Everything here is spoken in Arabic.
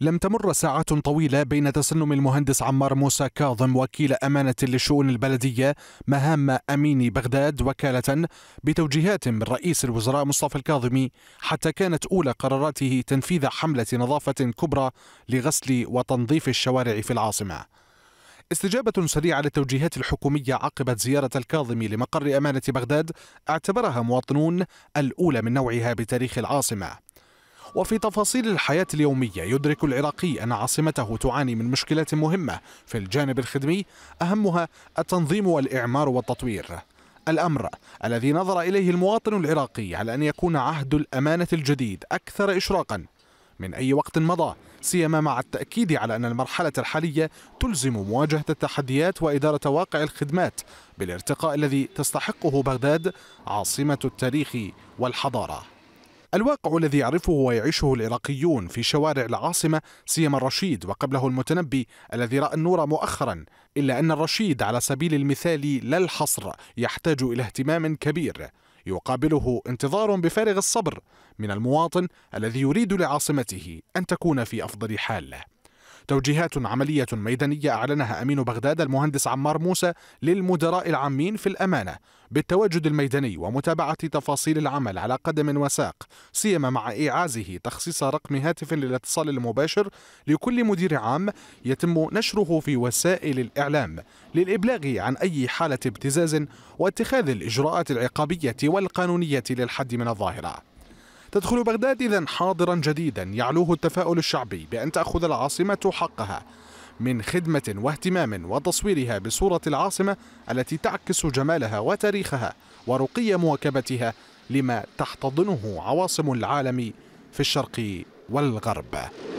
لم تمر ساعات طويلة بين تسنم المهندس عمار موسى كاظم وكيل أمانة للشؤون البلدية مهام امين بغداد وكالة بتوجيهات من رئيس الوزراء مصطفى الكاظمي حتى كانت أولى قراراته تنفيذ حملة نظافة كبرى لغسل وتنظيف الشوارع في العاصمة استجابة سريعة للتوجيهات الحكومية عقب زيارة الكاظمي لمقر أمانة بغداد اعتبرها مواطنون الأولى من نوعها بتاريخ العاصمة وفي تفاصيل الحياة اليومية يدرك العراقي أن عاصمته تعاني من مشكلات مهمة في الجانب الخدمي أهمها التنظيم والإعمار والتطوير الأمر الذي نظر إليه المواطن العراقي على أن يكون عهد الأمانة الجديد أكثر إشراقا من أي وقت مضى سيما مع التأكيد على أن المرحلة الحالية تلزم مواجهة التحديات وإدارة واقع الخدمات بالارتقاء الذي تستحقه بغداد عاصمة التاريخ والحضارة الواقع الذي يعرفه ويعيشه العراقيون في شوارع العاصمة سيما الرشيد وقبله المتنبي الذي رأى النور مؤخرا إلا أن الرشيد على سبيل المثال لا الحصر يحتاج إلى اهتمام كبير يقابله انتظار بفارغ الصبر من المواطن الذي يريد لعاصمته أن تكون في أفضل حاله توجيهات عملية ميدانية أعلنها أمين بغداد المهندس عمار موسى للمدراء العامين في الأمانة بالتواجد الميداني ومتابعة تفاصيل العمل على قدم وساق سيما مع إيعازه تخصيص رقم هاتف للاتصال المباشر لكل مدير عام يتم نشره في وسائل الإعلام للإبلاغ عن أي حالة ابتزاز واتخاذ الإجراءات العقابية والقانونية للحد من الظاهرة تدخل بغداد إذا حاضرا جديدا يعلوه التفاؤل الشعبي بأن تأخذ العاصمة حقها من خدمة واهتمام وتصويرها بصورة العاصمة التي تعكس جمالها وتاريخها ورقي مواكبتها لما تحتضنه عواصم العالم في الشرق والغرب